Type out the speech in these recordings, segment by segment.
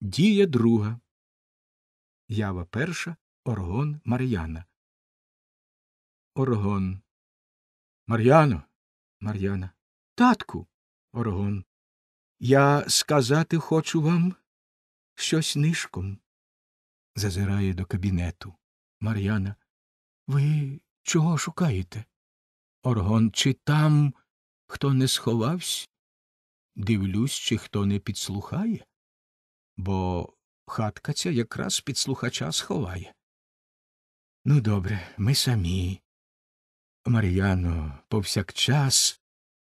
Дія друга. Ява перша Оргон Мар'яна. Оргон. Мар'яно. Мар'яна. Татку. Оргон. Я сказати хочу вам щось нишком. Зазирає до кабінету. Мар'яна. Ви чого шукаєте? Оргон. Чи там хто не сховався? Дивлюсь, чи хто не підслухає бо хатка ця якраз під слухача сховає. Ну, добре, ми самі. Мар'яно, повсякчас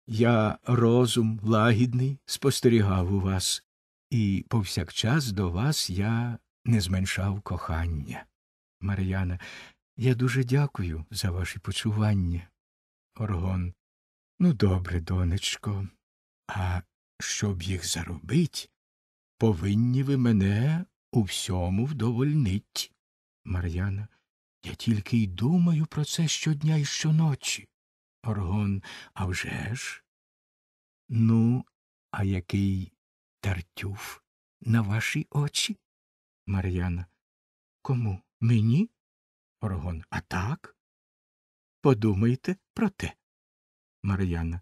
я розум лагідний спостерігав у вас, і повсякчас до вас я не зменшав кохання. Мар'яна, я дуже дякую за ваші почування. Оргон. Ну, добре, донечко, а щоб їх заробить, повинні ви мене у всьому вдовольнить. Мар'яна. Я тільки й думаю про це щодня і щоночі. Оргон, а вже ж? Ну, а який тартюф на ваші очі? Мар'яна. Кому? Мені? Оргон. А так? Подумайте про те. Мар'яна.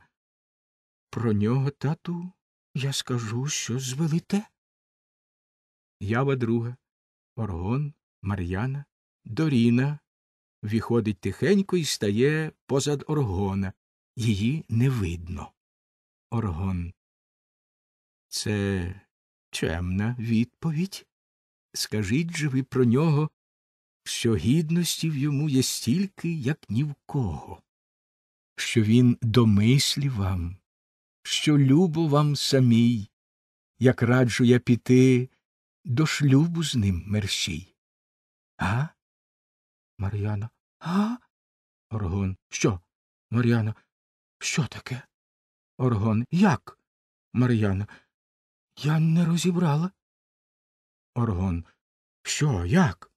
Про нього, тату, я скажу, що звелите. Ява друга, Оргон, Мар'яна, Доріна виходить тихенько і стає позад Оргона. Її не видно. Оргон. Це чемна відповідь. Скажіть же ви про нього, що гідності в йому є стільки, як ні в кого, що він домислі вам, що любо вам самій, як раджу я піти до шлюбу з ним мерщій. А? Мар'яна. А? Оргон. Що? Мар'яна. Що таке? Оргон. Як? Мар'яна. Я не розібрала. Оргон. Що, як?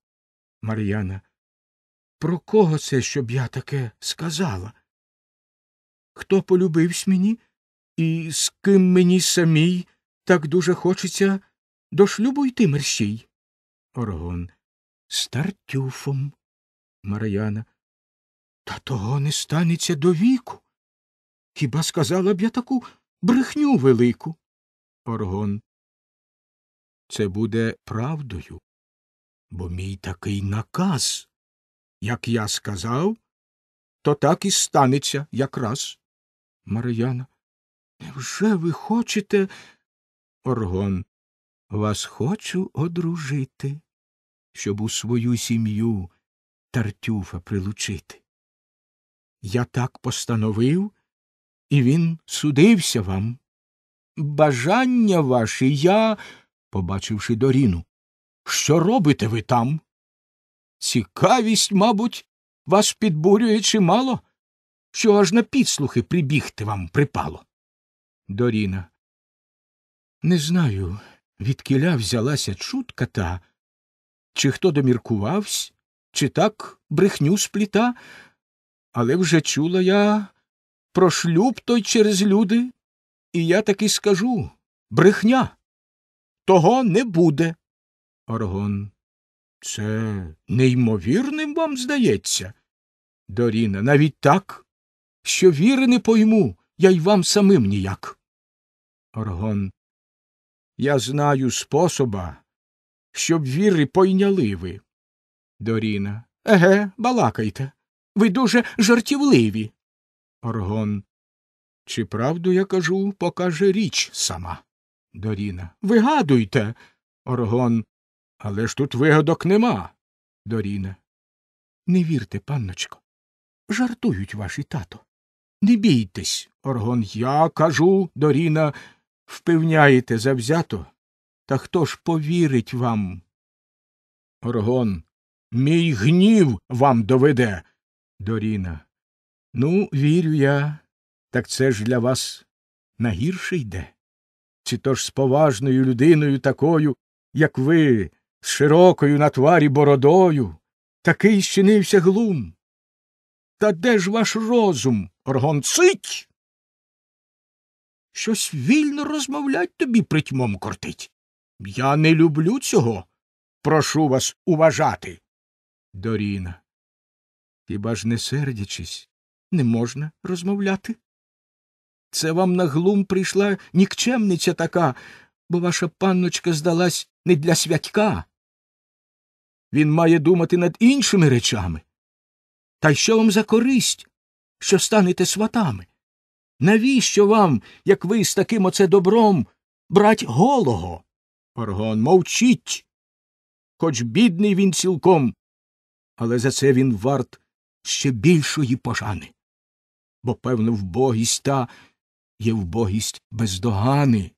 Мар'яна. Про кого це, щоб я таке сказала? Хто полюбивсь мені і з ким мені самій так дуже хочеться до шлюбу йти мерщій. Оргон. З Тартюфом. Мараяна. Та того не станеться до віку. Хіба сказала б я таку брехню велику? Оргон. Це буде правдою, бо мій такий наказ. Як я сказав, то так і станеться якраз. Марияна. Невже ви хочете? Оргон. Вас хочу одружити, щоб у свою сім'ю Тартюфа прилучити. Я так постановив, і він судився вам. Бажання ваші я, побачивши Доріну, що робите ви там? Цікавість, мабуть, вас підбурює чимало, що аж на підслухи прибігти вам припало. Доріна. Не знаю відкіля взялася чутка та, чи хто доміркувавсь, чи так брехню спліта, але вже чула я про шлюб той через люди, і я таки скажу брехня. Того не буде. Оргон. Це неймовірним вам здається. Доріна, навіть так, що віри не пойму, я й вам самим ніяк. Оргон. Я знаю способа, щоб віри пойняли ви. Доріна. Еге, балакайте. Ви дуже жартівливі. Оргон. Чи правду я кажу, покаже річ сама. Доріна. Вигадуйте. Оргон. Але ж тут вигадок нема. Доріна. Не вірте, панночко. Жартують ваші тато. Не бійтесь, Оргон. Я кажу, Доріна впевняєте завзято, та хто ж повірить вам? Горгон. Мій гнів вам доведе. Доріна. Ну, вірю я, так це ж для вас на гірше йде. Чи то ж з поважною людиною такою, як ви, з широкою на тварі бородою, такий щинився глум. Та де ж ваш розум, оргон, цить щось вільно розмовлять тобі притьмом кортить. Я не люблю цього. Прошу вас уважати. Доріна. Хіба ж не сердячись, не можна розмовляти? Це вам на глум прийшла нікчемниця така, бо ваша панночка здалась не для святька. Він має думати над іншими речами. Та й що вам за користь, що станете сватами? Навіщо вам, як ви з таким оце добром, брать голого? Оргон, мовчіть. Хоч бідний він цілком, але за це він варт ще більшої пожани. Бо, певно, вбогість та є вбогість бездогани.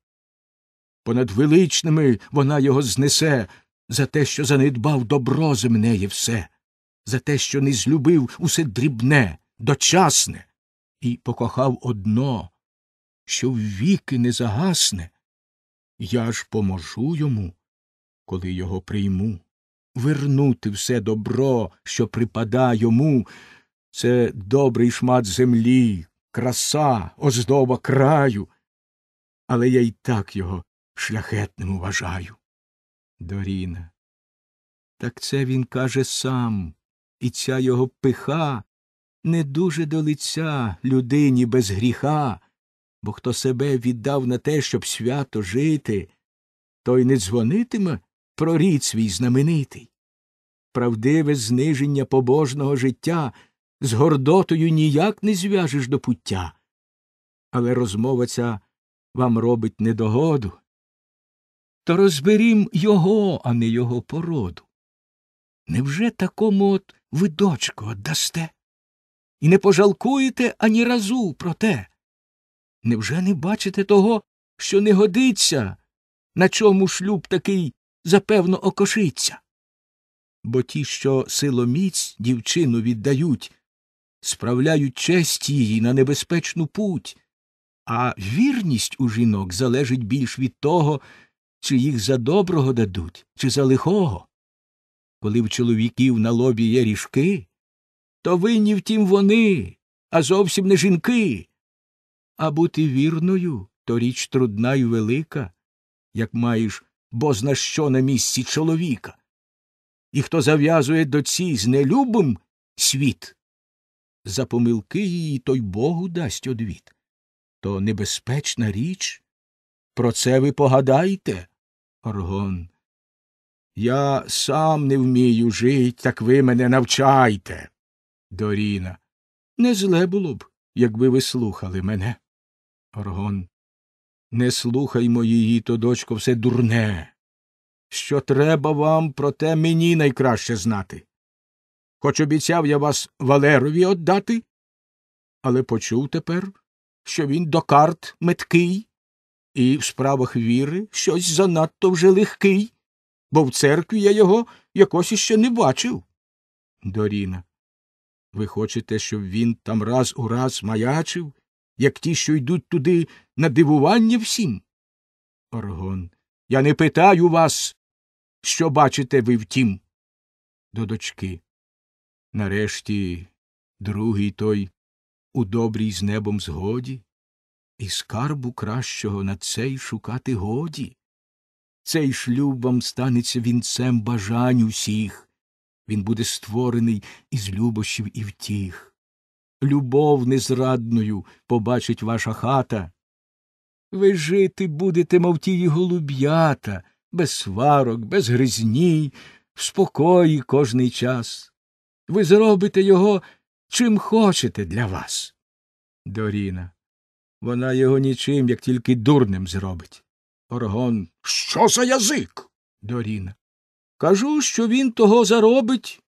Понад величними вона його знесе за те, що занедбав добро земнеє все, за те, що не злюбив усе дрібне, дочасне і покохав одно, що ввіки не загасне. Я ж поможу йому, коли його прийму, вернути все добро, що припада йому. Це добрий шмат землі, краса, оздоба краю, але я й так його шляхетним вважаю. Доріна. Так це він каже сам, і ця його пиха не дуже до лиця людині без гріха, бо хто себе віддав на те, щоб свято жити, той не дзвонитиме про рід свій знаменитий. Правдиве зниження побожного життя з гордотою ніяк не зв'яжеш до пуття. Але розмова ця вам робить недогоду. То розберім його, а не його породу. Невже такому от ви дочку отдасте? і не пожалкуєте ані разу про те. Невже не бачите того, що не годиться, на чому шлюб такий запевно окошиться? Бо ті, що силоміць дівчину віддають, справляють честь її на небезпечну путь, а вірність у жінок залежить більш від того, чи їх за доброго дадуть, чи за лихого. Коли в чоловіків на лобі є ріжки, то винні в тім вони, а зовсім не жінки. А бути вірною то річ трудна й велика, як маєш бозна що на місці чоловіка. І хто зав'язує доці з нелюбим світ, за помилки її той Богу дасть одвіт. То небезпечна річ. Про це ви погадайте, оргон. Я сам не вмію жить, так ви мене навчайте. Доріна. Не зле було б, якби ви слухали мене. Оргон. Не слухаймо її, то, дочко, все дурне. Що треба вам, проте мені найкраще знати. Хоч обіцяв я вас Валерові віддати, але почув тепер, що він до карт меткий, і в справах віри щось занадто вже легкий, бо в церкві я його якось іще не бачив. Доріна. Ви хочете, щоб він там раз у раз маячив, як ті, що йдуть туди на дивування всім? Оргон. Я не питаю вас, що бачите ви втім. До дочки. Нарешті другий той у добрій з небом згоді, і скарбу кращого на цей шукати годі. Цей шлюб вам станеться вінцем бажань усіх. Він буде створений із любощів і втіх. Любов незрадною побачить ваша хата. Ви жити будете, мов тії голуб'ята, без сварок, без гризні, в спокої кожний час. Ви зробите його чим хочете для вас. Доріна. Вона його нічим, як тільки дурним зробить. Оргон. Що за язик? Доріна. Кажу, що він того заробить,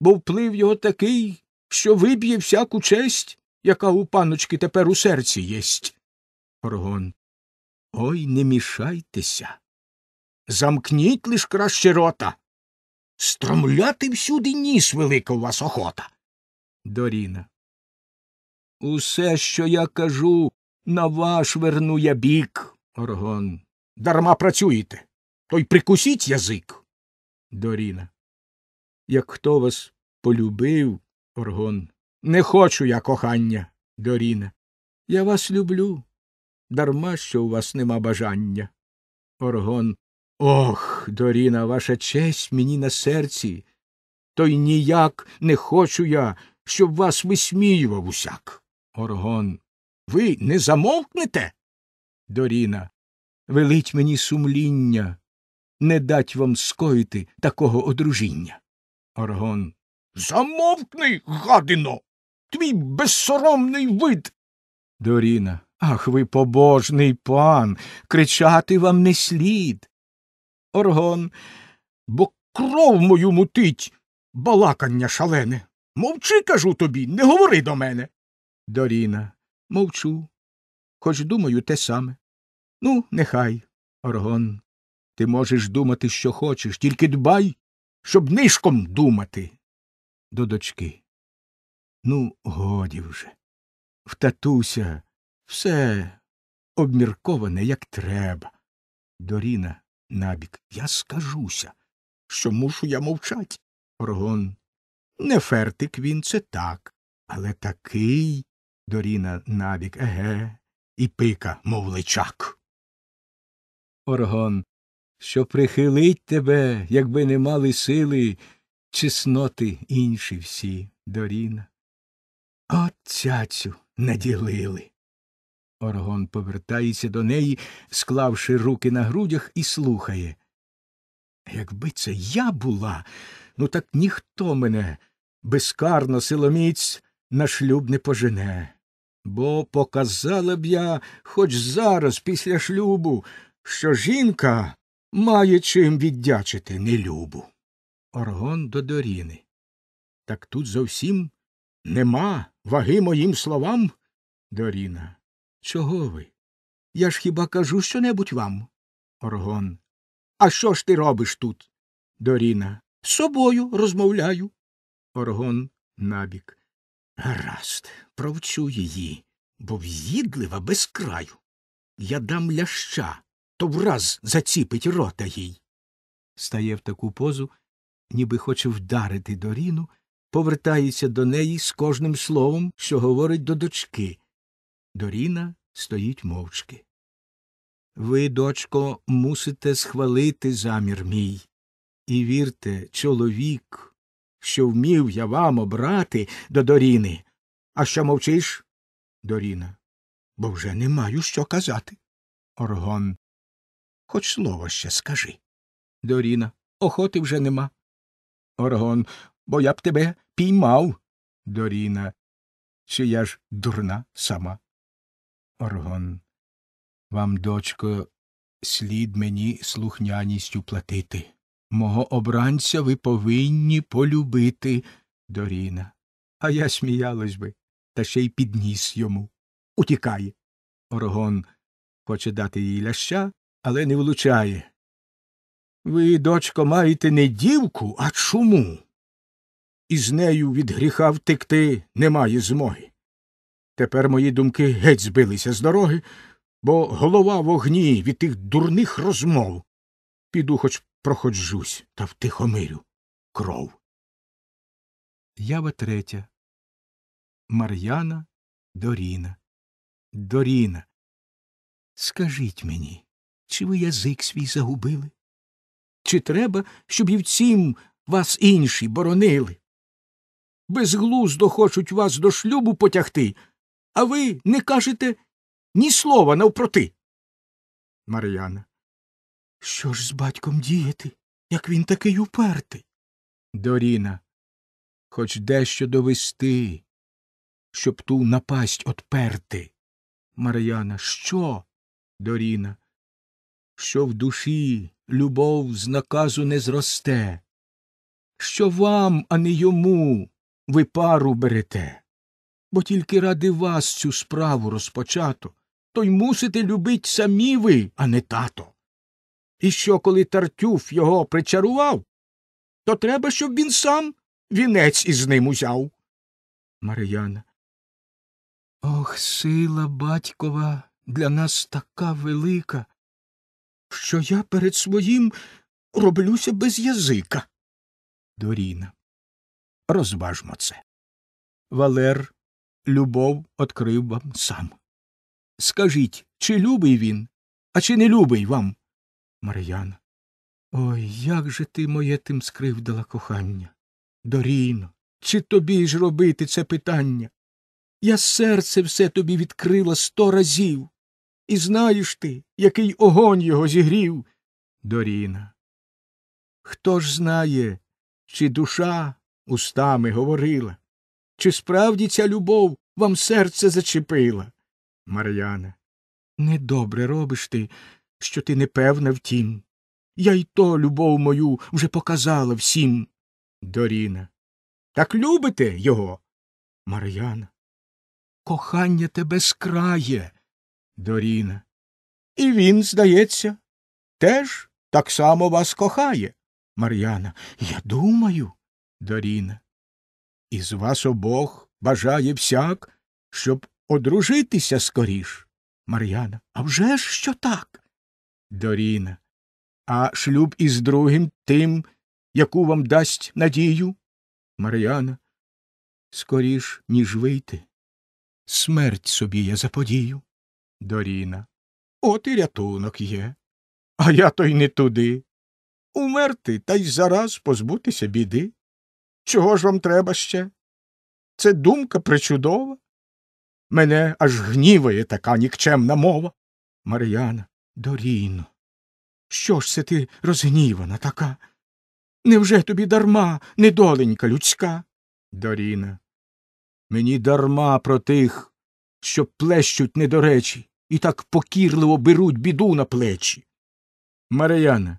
бо вплив його такий, що виб'є всяку честь, яка у паночки тепер у серці єсть. Горгон. Ой, не мішайтеся. Замкніть лиш краще рота. Стромляти всюди ніс велика у вас охота. Доріна. Усе, що я кажу, на ваш верну я бік. Оргон. Дарма працюєте. То й прикусіть язик. Доріна. Як хто вас полюбив, Оргон, не хочу я кохання, Доріна. Я вас люблю, дарма що у вас нема бажання. Оргон. Ох, Доріна, ваша честь мені на серці. То й ніяк не хочу я, щоб вас висміював усяк. Оргон. Ви не замовкнете? Доріна. Велить мені сумління, не дать вам скоїти такого одружіння. Оргон. Замовкни, гадино. Твій безсоромний вид. Доріна. Ах, ви побожний пан. Кричати вам не слід. Оргон. Бо кров мою мутить. Балакання шалене. Мовчи, кажу тобі, не говори до мене. Доріна. Мовчу. Хоч думаю те саме. Ну, нехай, Оргон. Ти можеш думати, що хочеш, тільки дбай, щоб нишком думати. До дочки. Ну, годі вже. В татуся все обмірковане, як треба. Доріна набік. Я скажуся, що мушу я мовчать. Оргон. Не фертик він, це так. Але такий. Доріна набік, еге, і пика, мов личак. Оргон що прихилить тебе, якби не мали сили чесноти інші всі доріна. От цяцю наділили. Оргон повертається до неї, склавши руки на грудях, і слухає. Якби це я була, ну так ніхто мене безкарно силоміць на шлюб не пожене. Бо показала б я хоч зараз, після шлюбу, що жінка Має чим віддячити нелюбу. Оргон до доріни. Так тут зовсім нема ваги моїм словам. Доріна. Чого ви? Я ж хіба кажу щонебудь вам? Оргон. А що ж ти робиш тут? Доріна. З собою розмовляю. Оргон набік. Гаразд, провчу її, бо в'їдлива без краю. Я дам ляща то враз заціпить рота їй. Стає в таку позу, ніби хоче вдарити Доріну, повертається до неї з кожним словом, що говорить до дочки. Доріна стоїть мовчки. Ви, дочко, мусите схвалити замір мій. І вірте, чоловік, що вмів я вам обрати до Доріни. А що мовчиш? Доріна. Бо вже не маю що казати. Оргон. Хоч слово ще скажи. Доріна, охоти вже нема. Оргон, бо я б тебе піймав. Доріна. Чи я ж дурна сама? Оргон. Вам, дочко, слід мені слухняністю платити. Мого обранця ви повинні полюбити. Доріна. А я сміялась би, та ще й підніс йому. Утікай. Оргон хоче дати їй ляща, але не влучає. Ви, дочко, маєте не дівку, а чуму. І з нею від гріха втекти немає змоги. Тепер мої думки геть збилися з дороги, бо голова в огні від тих дурних розмов. Піду хоч проходжусь та втихомирю кров. Ява третя. Мар'яна Доріна. Доріна. Скажіть мені. Чи ви язик свій загубили? Чи треба, щоб і в цім вас інші боронили? Безглуздо хочуть вас до шлюбу потягти, а ви не кажете ні слова навпроти. Мар'яна. Що ж з батьком діяти, як він такий упертий? Доріна. Хоч дещо довести, щоб ту напасть отперти. Мар'яна. Що? Доріна що в душі любов з наказу не зросте, що вам, а не йому, ви пару берете, бо тільки ради вас цю справу розпочато, то й мусите любить самі ви, а не тато. І що, коли Тартюф його причарував, то треба, щоб він сам вінець із ним узяв. Мар'яна. Ох, сила батькова для нас така велика, що я перед своїм роблюся без язика. Доріна. Розважмо це. Валер, любов открив вам сам. Скажіть, чи любий він, а чи не любий вам? Мар'яна. Ой, як же ти моє тим скривдала кохання. Доріно, чи тобі ж робити це питання? Я серце все тобі відкрила сто разів. І знаєш ти, який огонь його зігрів, Доріна. Хто ж знає, чи душа устами говорила, чи справді ця любов вам серце зачепила? Мар'яна. Недобре робиш ти, що ти непевна в тім. Я й то любов мою вже показала всім. Доріна. Так любите його? Мар'яна. Кохання тебе скрає. Доріна. І він, здається, теж так само вас кохає. Мар'яна. Я думаю, Доріна. Із вас обох бажає всяк, щоб одружитися скоріш. Мар'яна. А вже ж що так? Доріна. А шлюб із другим тим, яку вам дасть надію. Мар'яна. Скоріш, ніж вийти. Смерть собі я заподію. Доріна. От і рятунок є. А я то й не туди. Умерти та й зараз позбутися біди. Чого ж вам треба ще? Це думка причудова. Мене аж гніває така нікчемна мова. Мар'яна, Доріно, що ж це ти розгнівана така? Невже тобі дарма, недоленька людська? Доріна. Мені дарма про тих, що плещуть недоречі і так покірливо беруть біду на плечі. Марияна.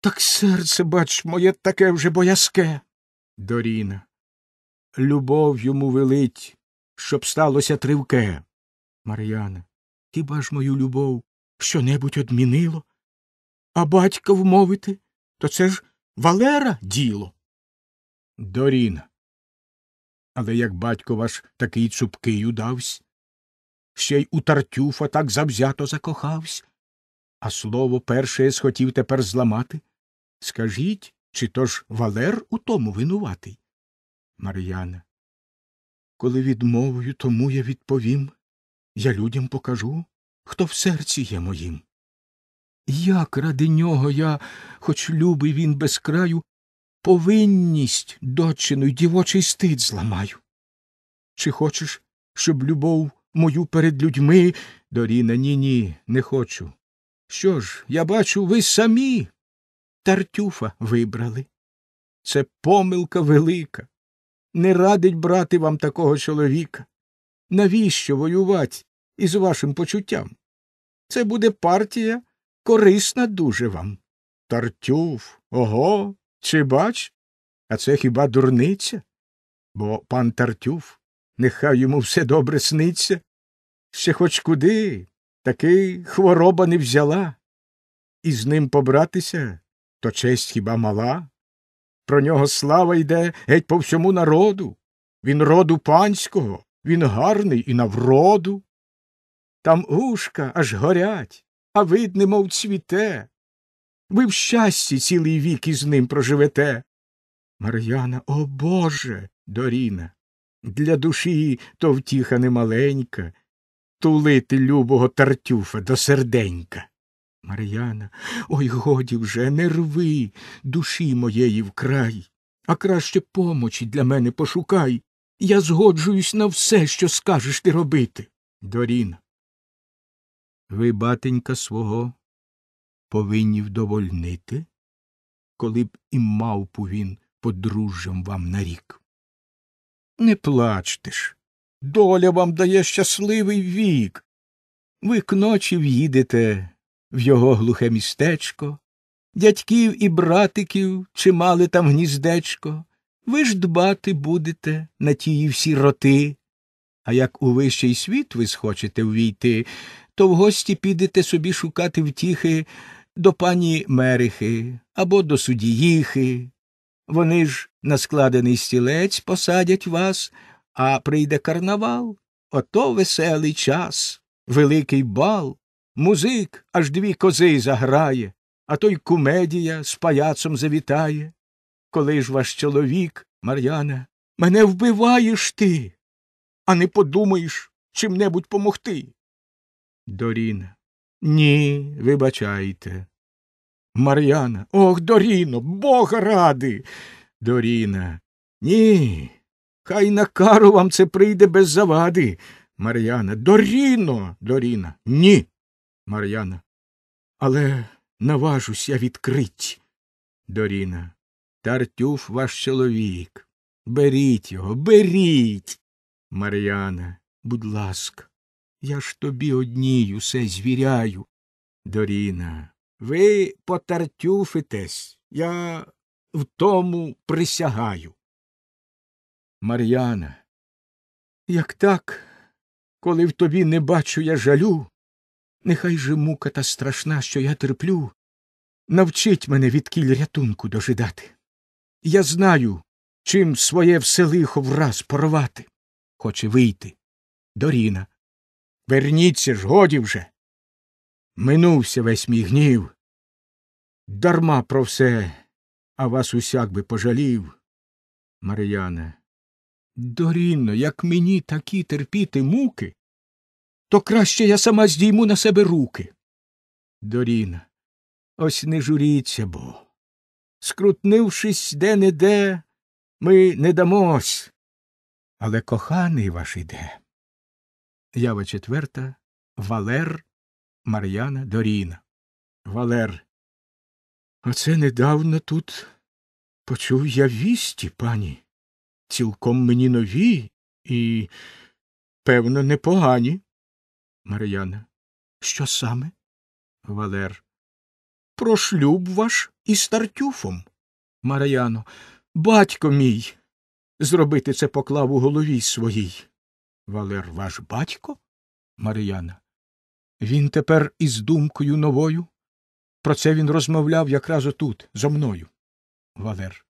Так серце, бач, моє таке вже боязке. Доріна. Любов йому велить, щоб сталося тривке. Мар'яна. Хіба ж мою любов що-небудь одмінило? А батька вмовити, то це ж Валера діло. Доріна. Але як батько ваш такий цупкий удався? ще й у Тартюфа так завзято закохався. А слово перше я схотів тепер зламати. Скажіть, чи то ж Валер у тому винуватий? Мар'яна. Коли відмовою тому я відповім, я людям покажу, хто в серці є моїм. Як ради нього я, хоч любий він без краю, повинність дочину й дівочий стид зламаю. Чи хочеш, щоб любов мою перед людьми. Доріна, ні, ні, не хочу. Що ж, я бачу, ви самі Тартюфа вибрали. Це помилка велика. Не радить брати вам такого чоловіка. Навіщо воювати із вашим почуттям? Це буде партія корисна дуже вам. Тартюф, ого, чи бач? А це хіба дурниця? Бо пан Тартюф нехай йому все добре сниться. Ще хоч куди, таки хвороба не взяла. І з ним побратися то честь хіба мала. Про нього слава йде геть по всьому народу. Він роду панського, він гарний і навроду. Там ушка аж горять, а видне, мов цвіте. Ви в щасті цілий вік із ним проживете. Мар'яна, о Боже, Доріна, для душі то втіха немаленька, тулити любого тартюфа до серденька. Мар'яна, ой годі вже, не рви душі моєї вкрай, а краще помочі для мене пошукай. Я згоджуюсь на все, що скажеш ти робити. Доріна. Ви батенька свого повинні вдовольнити, коли б і мавпу він подружжям вам нарік. Не плачте ж. Доля вам дає щасливий вік. Ви к ночі в'їдете в його глухе містечко, дядьків і братиків чимали там гніздечко, ви ж дбати будете на тії всі роти. А як у вищий світ ви схочете ввійти, то в гості підете собі шукати втіхи до пані Мерихи або до судіїхи, вони ж на складений стілець посадять вас, а прийде карнавал. Ото веселий час, великий бал, музик аж дві кози заграє, а той кумедія з паяцом завітає. Коли ж ваш чоловік, Мар'яна, мене вбиваєш ти, а не подумаєш чим небудь помогти. Доріна. Ні, вибачайте. Мар'яна. Ох, Доріно, бога ради. Доріна. Ні. Хай на кару вам це прийде без завади. Мар'яна. Доріно, Доріна. Ні. Мар'яна. Але наважусь я відкрить. Доріна. Тартюф ваш чоловік. Беріть його, беріть. Мар'яна. Будь ласка, я ж тобі одній усе звіряю. Доріна. Ви потартюфитесь, я в тому присягаю. Мар'яна, як так, коли в тобі не бачу я жалю, нехай же мука та страшна, що я терплю, навчить мене від кіль рятунку дожидати. Я знаю, чим своє все лихо враз порвати. Хоче вийти. Доріна. Верніться ж, годі вже. Минувся весь мій гнів. Дарма про все, а вас усяк би пожалів. Мар'яна. Дорінно, як мені такі терпіти муки, то краще я сама здійму на себе руки. Доріна. Ось не журіться бо. Скрутнившись де не де, ми не дамось. Але коханий ваш іде. Ява четверта. Валер Мар'яна Доріна. Валер. Оце недавно тут почув я вісті, пані. Цілком мені нові і, певно, непогані. Мар'яна. Що саме? Валер. Про шлюб ваш із Тартюфом. Мар'яно. Батько мій. Зробити це поклав у голові своїй. Валер, ваш батько? Мар'яна. Він тепер із думкою новою. Про це він розмовляв якраз отут, зо мною. Валер.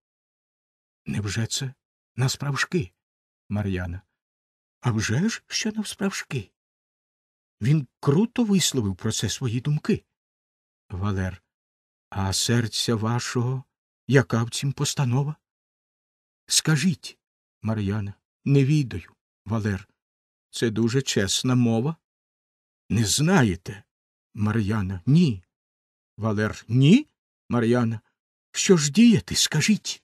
Невже це насправжки? Мар'яна. «А вже ж, що навсправжки. Він круто висловив про це свої думки. Валер. А серця вашого, яка в цім постанова? Скажіть, Мар'яна, не відаю, Валер. Це дуже чесна мова. Не знаєте. Мар'яна. Ні. Валер. Ні. Мар'яна. Що ж діяти? Скажіть.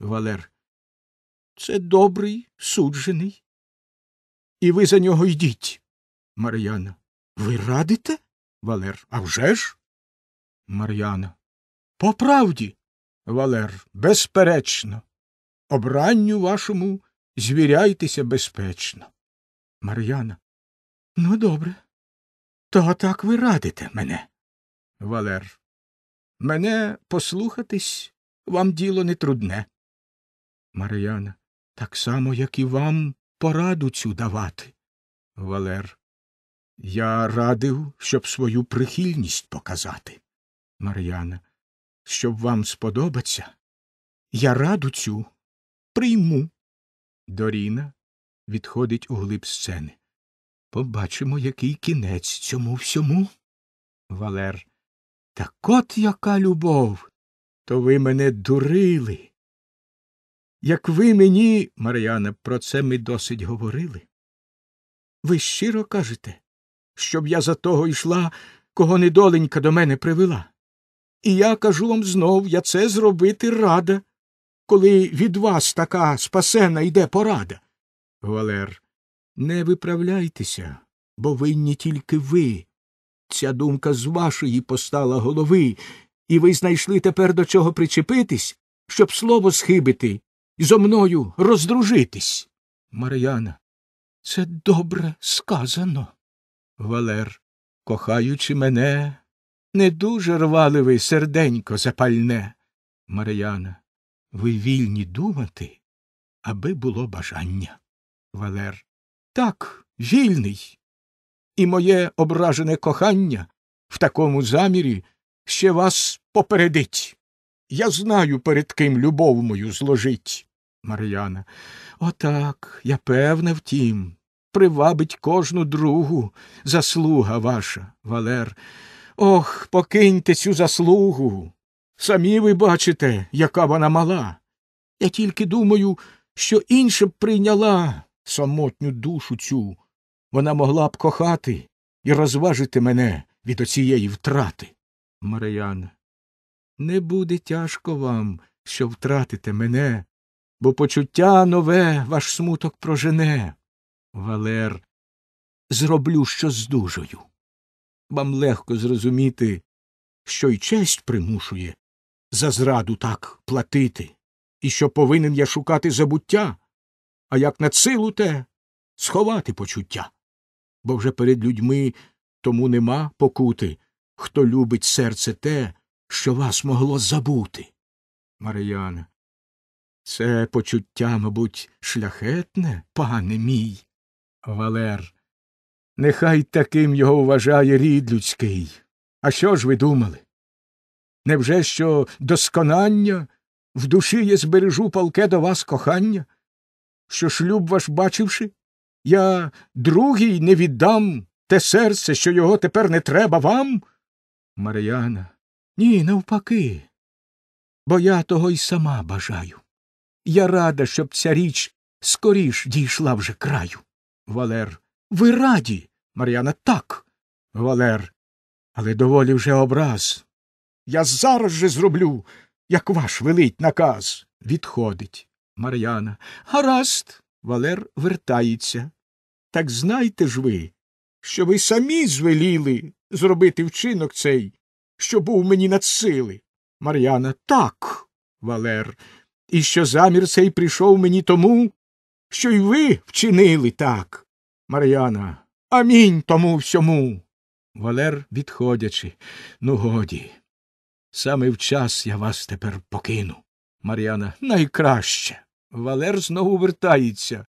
Валер. Це добрий, суджений. І ви за нього йдіть. Мар'яна. Ви радите? Валер. «А вже ж?» Мар'яна. По правді. Валер. Безперечно. Обранню вашому звіряйтеся безпечно. Мар'яна. Ну, добре. То так ви радите мене. Валер. Мене послухатись вам діло не трудне. Мар'яна. Так само, як і вам пораду цю давати. Валер. Я радив, щоб свою прихильність показати. Мар'яна. Щоб вам сподобаться. Я раду цю прийму. Доріна відходить у глиб сцени. Побачимо, який кінець цьому всьому. Валер. Так от яка любов. То ви мене дурили. Як ви мені, Мар'яна, про це ми досить говорили. Ви щиро кажете, щоб я за того йшла, кого недоленька до мене привела. І я кажу вам знов, я це зробити рада, коли від вас така спасена йде порада. Валер. Не виправляйтеся, бо винні тільки ви. Ця думка з вашої постала голови, і ви знайшли тепер до чого причепитись, щоб слово схибити і зо мною роздружитись. Мар'яна. Це добре сказано. Валер, кохаючи мене, не дуже рвали ви серденько запальне. Мар'яна. Ви вільні думати, аби було бажання. Валер. Так, вільний. І моє ображене кохання в такому замірі ще вас попередить. Я знаю, перед ким любов мою зложить. Мар'яна. Отак, я певна в тім, Привабить кожну другу заслуга ваша, Валер. Ох, покиньте цю заслугу. Самі ви бачите, яка вона мала. Я тільки думаю, що інше б прийняла самотню душу цю. Вона могла б кохати і розважити мене від оцієї втрати. Мариян, не буде тяжко вам, що втратите мене, бо почуття нове ваш смуток прожене. Валер, зроблю, що здужую. Вам легко зрозуміти, що й честь примушує за зраду так платити, і що повинен я шукати забуття, а як на силу те сховати почуття. Бо вже перед людьми тому нема покути, хто любить серце те, що вас могло забути. Марияна. Це почуття, мабуть, шляхетне, пане мій. Валер. Нехай таким його вважає рід людський. А що ж ви думали? Невже що досконання в душі я збережу палке до вас кохання? що шлюб ваш бачивши, я другій не віддам те серце, що його тепер не треба вам. Мар'яна. Ні, навпаки. Бо я того й сама бажаю. Я рада, щоб ця річ скоріш дійшла вже краю. Валер. Ви раді. Мар'яна. Так. Валер. Але доволі вже образ. Я зараз же зроблю, як ваш велить наказ. Відходить. Мар'яна. Гаразд, Валер вертається. Так знайте ж ви, що ви самі звеліли зробити вчинок цей, що був мені над сили. Мар'яна. Так, Валер, і що замір цей прийшов мені тому, що й ви вчинили так. Мар'яна. Амінь тому всьому. Валер, відходячи, ну, годі. Саме в час я вас тепер покину. Мар'яна. Найкраще. Валер знову вертається.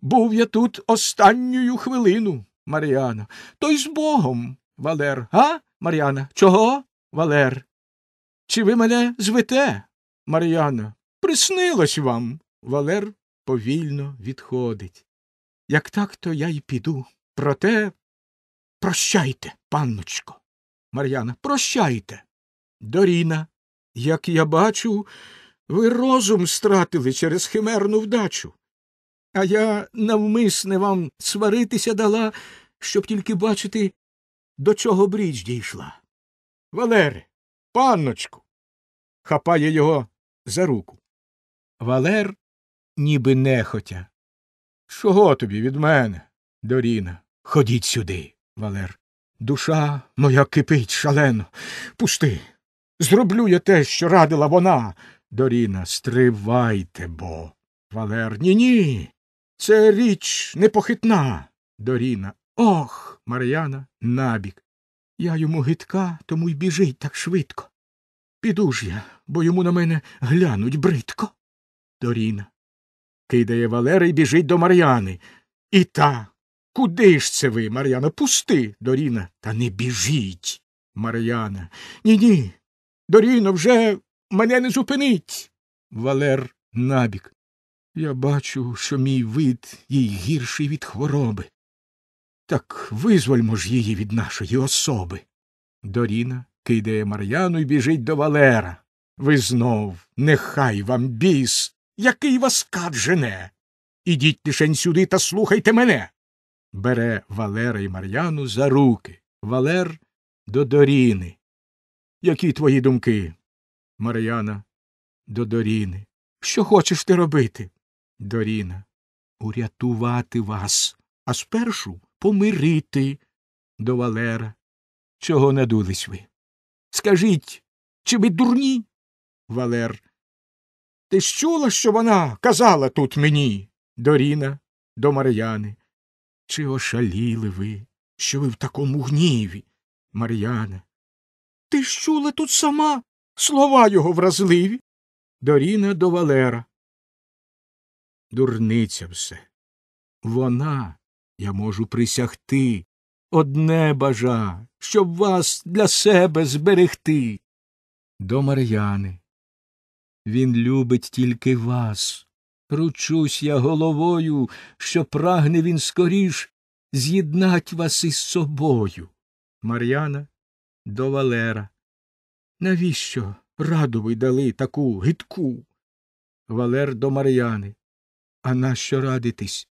Був я тут останню хвилину, Мар'яна. То й з богом, Валер, а, Мар'яна? Чого, Валер? Чи ви мене звете, Мар'яна? Приснилось вам. Валер повільно відходить. Як так, то я й піду. Проте прощайте, панночко. Мар'яна, прощайте. Доріна, як я бачу, ви розум стратили через химерну вдачу. А я навмисне вам сваритися дала, щоб тільки бачити, до чого бріч дійшла. Валере, панночку. хапає його за руку. Валер, ніби нехотя. Чого тобі від мене, Доріна? Ходіть сюди, Валер. Душа моя кипить шалено. Пусти. Зроблю я те, що радила вона. Доріна, стривайте бо. Валер, ні ні. Це річ непохитна. Доріна. Ох. Мар'яна набік. Я йому гидка, тому й біжить так швидко. Піду ж я, бо йому на мене глянуть бридко. Доріна. Кидає Валера і біжить до Мар'яни. І та. Куди ж це ви, Мар'яна? Пусти. Доріна. Та не біжіть. Мар'яна. Ні ні. Доріно, вже Мене не зупинить. Валер набік. Я бачу, що мій вид їй гірший від хвороби. Так визвольмо ж її від нашої особи. Доріна кидає Мар'яну і біжить до Валера. Ви знов, нехай вам біс, який вас каджене. Ідіть лишень сюди та слухайте мене. Бере Валера і Мар'яну за руки. Валер до Доріни. Які твої думки? Мар'яна до Доріни. Що хочеш ти робити? Доріна. Урятувати вас, а спершу помирити до Валера. Чого надулись ви? Скажіть, чи ви дурні? Валер. Ти ж чула, що вона казала тут мені? Доріна до Мар'яни. Чи ошаліли ви, що ви в такому гніві? Мар'яна. Ти ж чула тут сама, Слова його вразливі. Доріна до Валера. Дурниця все. Вона, я можу присягти, одне бажа, щоб вас для себе зберегти. До Мар'яни. Він любить тільки вас. Ручусь я головою, що прагне він скоріш з'єднать вас із собою. Мар'яна до Валера. Навіщо радові дали таку гидку? Валер до Мар'яни. А нащо радитись?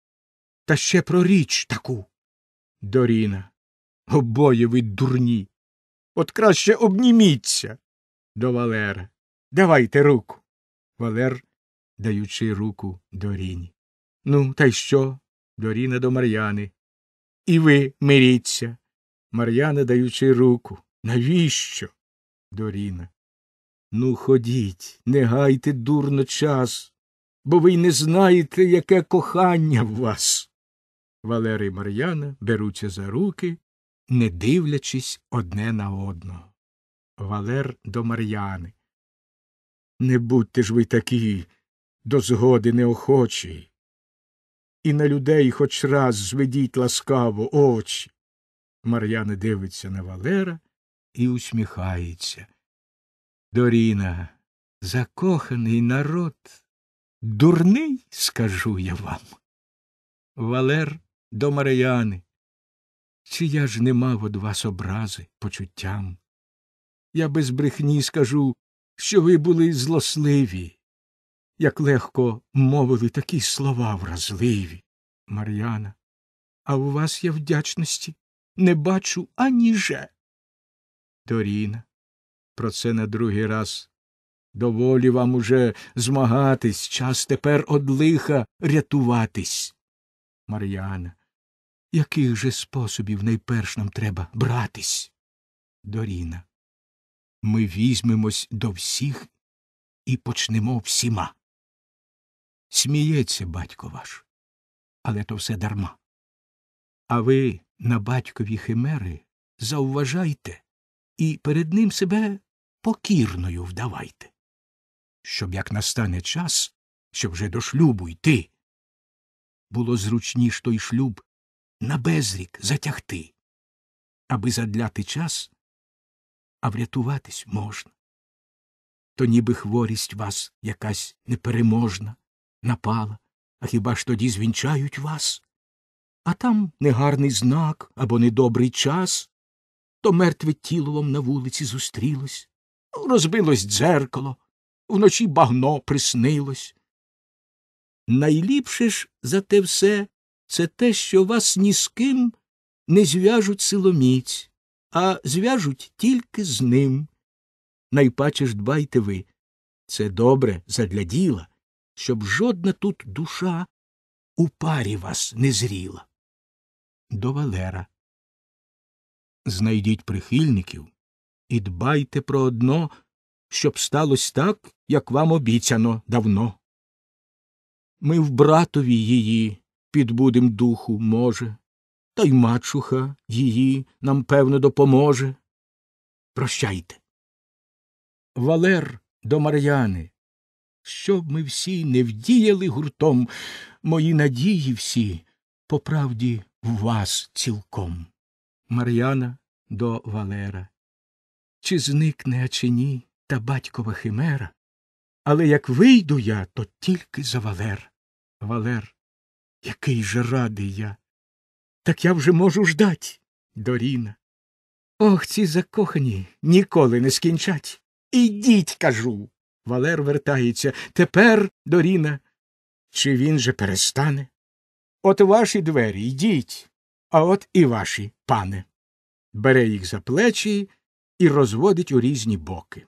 Та ще про річ таку. Доріна. Обоє ви дурні. От краще обніміться. До Валера. Давайте руку. Валер, даючи руку Доріні. Ну, та й що? Доріна до Мар'яни. І ви миріться. Мар'яна даючи руку. Навіщо? Доріна. Ну, ходіть, не гайте дурно час, бо ви й не знаєте, яке кохання в вас. Валерій і Мар'яна беруться за руки, не дивлячись одне на одного. Валер до Мар'яни. Не будьте ж ви такі, до згоди неохочі. І на людей хоч раз зведіть ласкаво очі. Мар'яна дивиться на Валера і усміхається. Доріна, закоханий народ, дурний, скажу я вам. Валер до Мар'яни, чи я ж не мав од вас образи почуттям? Я без брехні скажу, що ви були злосливі, як легко мовили такі слова вразливі. Мар'яна, а у вас я вдячності не бачу ані же. Торіна. Про це на другий раз. Доволі вам уже змагатись, час тепер од лиха рятуватись. Мар'яна. Яких же способів найперш нам треба братись? Доріна. Ми візьмемось до всіх і почнемо всіма. Сміється батько ваш, але то все дарма. А ви на батькові химери зауважайте, і перед ним себе покірною вдавайте, щоб як настане час, щоб вже до шлюбу йти. Було зручніш той шлюб на безрік затягти, аби задляти час, а врятуватись можна. То ніби хворість вас якась непереможна, напала, а хіба ж тоді звінчають вас? А там негарний знак або недобрий час, то мертве тіло вам на вулиці зустрілось, розбилось дзеркало, вночі багно приснилось. Найліпше ж за те все це те, що вас ні з ким не зв'яжуть силоміць, а зв'яжуть тільки з ним. Найпаче ж дбайте ви. Це добре задля діла, щоб жодна тут душа у парі вас не зріла. До Валера. Знайдіть прихильників і дбайте про одно, щоб сталося так, як вам обіцяно давно. Ми в братові її підбудем духу, може, та й мачуха її нам, певно, допоможе. Прощайте. Валер до Мар'яни, щоб ми всі не вдіяли гуртом, мої надії всі по правді в вас цілком. Мар'яна до Валера. Чи зникне, а чи ні, та батькова химера? Але як вийду я, то тільки за Валер. Валер, який же радий я. Так я вже можу ждать, Доріна. Ох, ці закохані ніколи не скінчать. Ідіть, кажу. Валер вертається. Тепер, Доріна, чи він же перестане? От ваші двері йдіть. А от і ваші, пане. Бере їх за плечі і розводить у різні боки.